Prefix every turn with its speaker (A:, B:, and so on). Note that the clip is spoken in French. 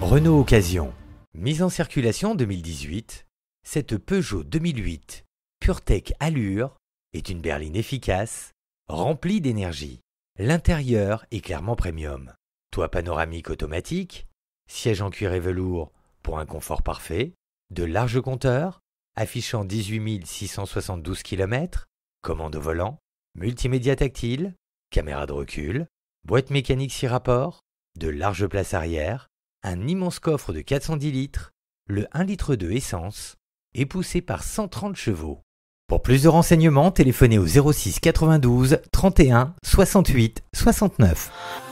A: Renault Occasion. Mise en circulation 2018, cette Peugeot 2008 PureTech Allure est une berline efficace, remplie d'énergie. L'intérieur est clairement premium. Toit panoramique automatique, siège en cuir et velours pour un confort parfait, de larges compteurs, affichant 18 672 km, commande volant, multimédia tactile, caméra de recul, boîte mécanique 6 rapports, de larges places arrière, un immense coffre de 410 litres, le 1 litre de essence, est poussé par 130 chevaux. Pour plus de renseignements, téléphonez au 06 92 31 68 69.